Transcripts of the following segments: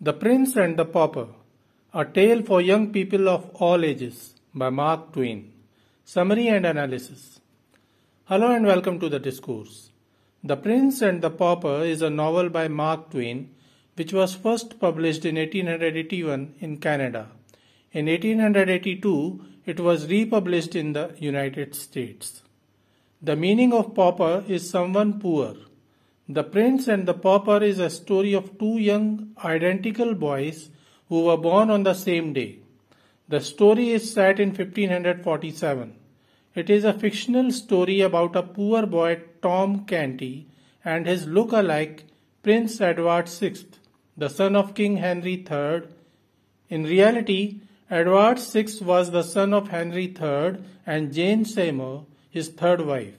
The Prince and the Pauper A Tale for Young People of All Ages by Mark Twain. Summary and Analysis Hello and welcome to the discourse. The Prince and the Pauper is a novel by Mark Twain which was first published in 1881 in Canada. In 1882, it was republished in the United States. The meaning of pauper is someone poor. The Prince and the Pauper is a story of two young identical boys who were born on the same day. The story is set in 1547. It is a fictional story about a poor boy Tom Canty and his look-alike Prince Edward VI, the son of King Henry III. In reality, Edward VI was the son of Henry III and Jane Seymour, his third wife.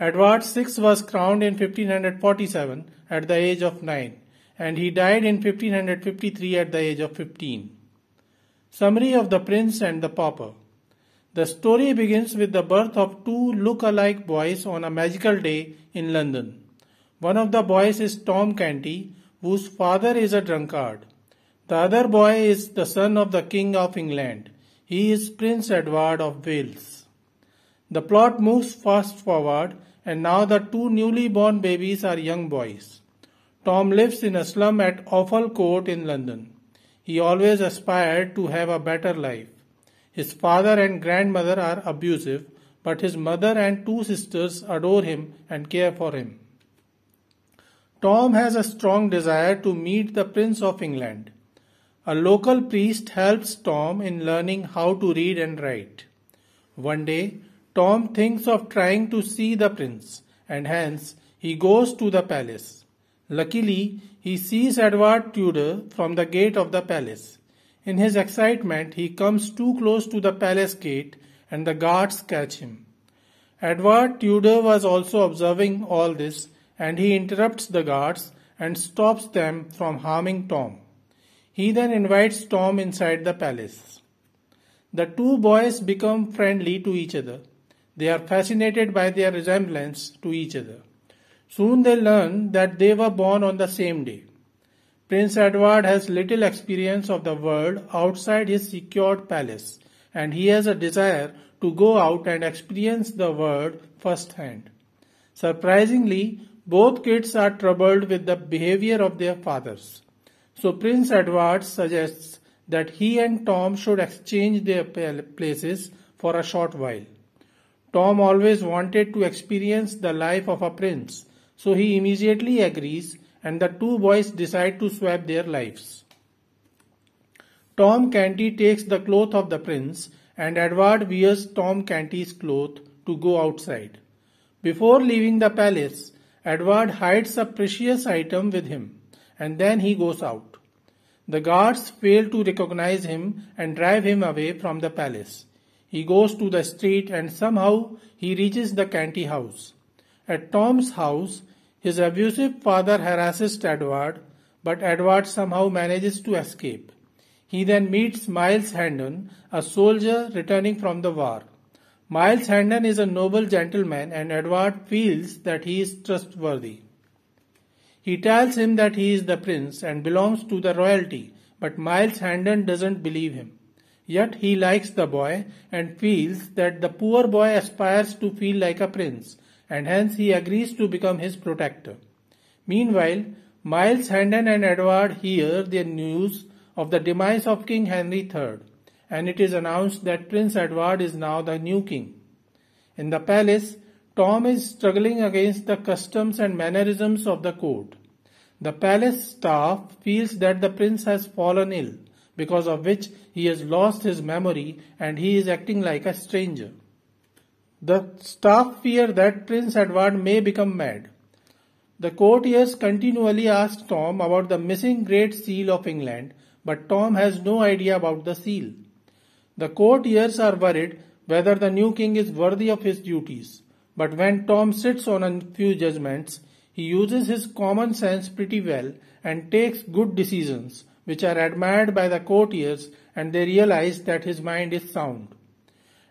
Edward VI was crowned in 1547 at the age of 9 and he died in 1553 at the age of 15. Summary of the Prince and the Pauper The story begins with the birth of two look-alike boys on a magical day in London. One of the boys is Tom Canty, whose father is a drunkard. The other boy is the son of the King of England. He is Prince Edward of Wales. The plot moves fast forward and now the two newly born babies are young boys. Tom lives in a slum at Offal Court in London. He always aspired to have a better life. His father and grandmother are abusive, but his mother and two sisters adore him and care for him. Tom has a strong desire to meet the Prince of England. A local priest helps Tom in learning how to read and write. One day, Tom thinks of trying to see the prince and hence he goes to the palace. Luckily, he sees Edward Tudor from the gate of the palace. In his excitement, he comes too close to the palace gate and the guards catch him. Edward Tudor was also observing all this and he interrupts the guards and stops them from harming Tom. He then invites Tom inside the palace. The two boys become friendly to each other. They are fascinated by their resemblance to each other. Soon they learn that they were born on the same day. Prince Edward has little experience of the world outside his secured palace, and he has a desire to go out and experience the world firsthand. Surprisingly, both kids are troubled with the behavior of their fathers. So Prince Edward suggests that he and Tom should exchange their places for a short while. Tom always wanted to experience the life of a prince, so he immediately agrees and the two boys decide to swap their lives. Tom Canty takes the cloth of the prince and Edward wears Tom Canty's cloth to go outside. Before leaving the palace, Edward hides a precious item with him and then he goes out. The guards fail to recognize him and drive him away from the palace. He goes to the street and somehow he reaches the Canty house. At Tom's house, his abusive father harasses Edward, but Edward somehow manages to escape. He then meets Miles Handon, a soldier returning from the war. Miles Handon is a noble gentleman and Edward feels that he is trustworthy. He tells him that he is the prince and belongs to the royalty, but Miles Handon doesn't believe him. Yet he likes the boy and feels that the poor boy aspires to feel like a prince and hence he agrees to become his protector. Meanwhile, Miles Hendon and Edward hear the news of the demise of King Henry III and it is announced that Prince Edward is now the new king. In the palace, Tom is struggling against the customs and mannerisms of the court. The palace staff feels that the prince has fallen ill because of which he has lost his memory and he is acting like a stranger. The staff fear that Prince Edward may become mad. The courtiers continually ask Tom about the missing Great Seal of England, but Tom has no idea about the seal. The courtiers are worried whether the new king is worthy of his duties, but when Tom sits on a few judgments, he uses his common sense pretty well and takes good decisions, which are admired by the courtiers and they realize that his mind is sound.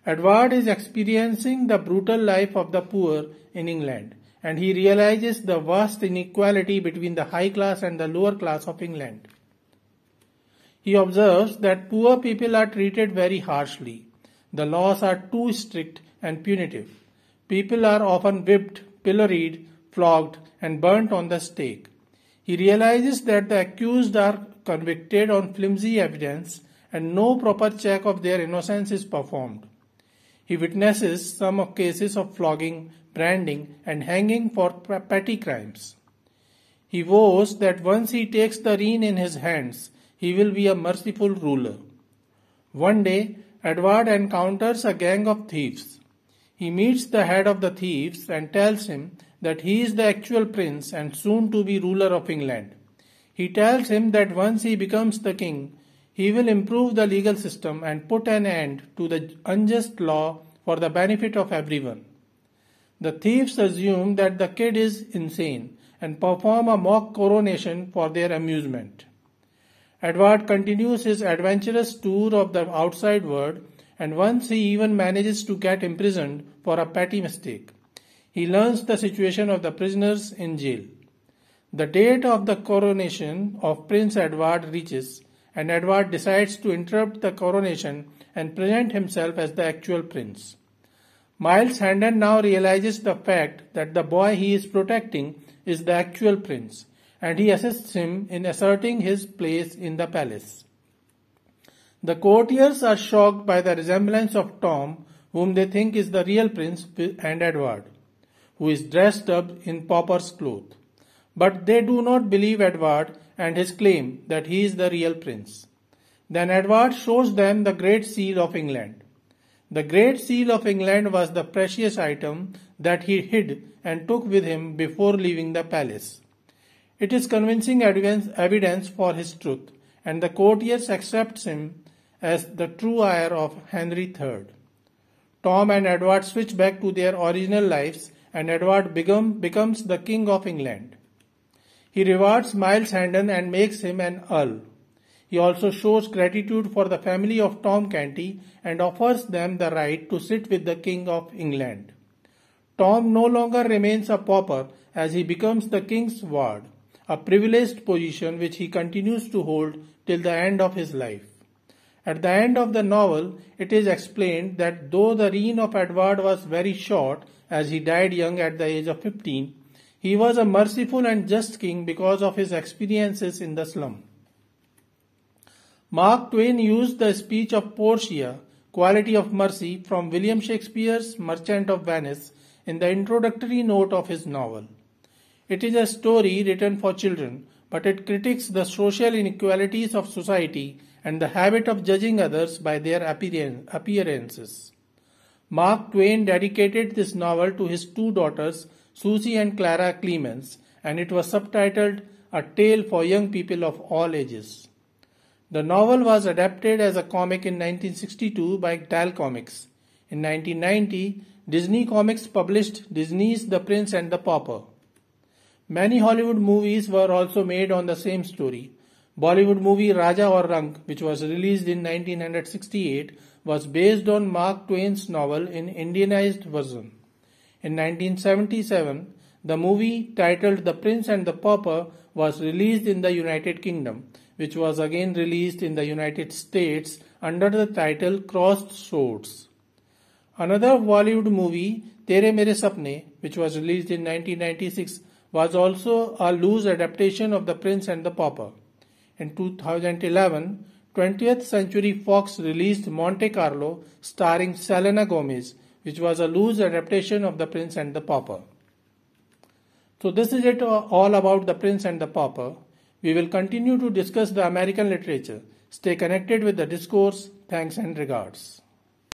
Edward is experiencing the brutal life of the poor in England and he realizes the vast inequality between the high class and the lower class of England. He observes that poor people are treated very harshly. The laws are too strict and punitive. People are often whipped, pilloried, flogged, and burnt on the stake. He realizes that the accused are convicted on flimsy evidence and no proper check of their innocence is performed. He witnesses some of cases of flogging, branding, and hanging for petty crimes. He vows that once he takes the rein in his hands, he will be a merciful ruler. One day, Edward encounters a gang of thieves. He meets the head of the thieves and tells him that he is the actual prince and soon to be ruler of England. He tells him that once he becomes the king, he will improve the legal system and put an end to the unjust law for the benefit of everyone. The thieves assume that the kid is insane and perform a mock coronation for their amusement. Edward continues his adventurous tour of the outside world and once he even manages to get imprisoned for a petty mistake. He learns the situation of the prisoners in jail. The date of the coronation of Prince Edward reaches, and Edward decides to interrupt the coronation and present himself as the actual prince. Miles Handen now realizes the fact that the boy he is protecting is the actual prince, and he assists him in asserting his place in the palace. The courtiers are shocked by the resemblance of Tom, whom they think is the real prince, and Edward, who is dressed up in pauper's clothes. But they do not believe Edward and his claim that he is the real prince. Then Edward shows them the Great Seal of England. The Great Seal of England was the precious item that he hid and took with him before leaving the palace. It is convincing evidence for his truth, and the courtiers accepts him as the true heir of Henry III. Tom and Edward switch back to their original lives, and Edward become, becomes the King of England. He rewards Miles Handon and makes him an Earl. He also shows gratitude for the family of Tom Canty and offers them the right to sit with the King of England. Tom no longer remains a pauper as he becomes the King's ward, a privileged position which he continues to hold till the end of his life. At the end of the novel, it is explained that though the reign of Edward was very short, as he died young at the age of 15, he was a merciful and just king because of his experiences in the slum. Mark Twain used the speech of Portia, Quality of Mercy, from William Shakespeare's Merchant of Venice in the introductory note of his novel. It is a story written for children, but it critiques the social inequalities of society and the habit of judging others by their appearances. Mark Twain dedicated this novel to his two daughters, Susie and Clara Clemens, and it was subtitled A Tale for Young People of All Ages. The novel was adapted as a comic in 1962 by Dal Comics. In 1990, Disney Comics published Disney's The Prince and the Pauper. Many Hollywood movies were also made on the same story. Bollywood movie Raja or Rang, which was released in 1968, was based on Mark Twain's novel in Indianized version. In 1977, the movie titled The Prince and the Pauper was released in the United Kingdom, which was again released in the United States under the title Crossed Swords. Another Bollywood movie, Tere Mere Sapne, which was released in 1996, was also a loose adaptation of The Prince and the Pauper. In 2011, 20th Century Fox released Monte Carlo starring Selena Gomez which was a loose adaptation of The Prince and the Pauper. So, this is it uh, all about The Prince and the Pauper. We will continue to discuss the American literature. Stay connected with the discourse. Thanks and regards.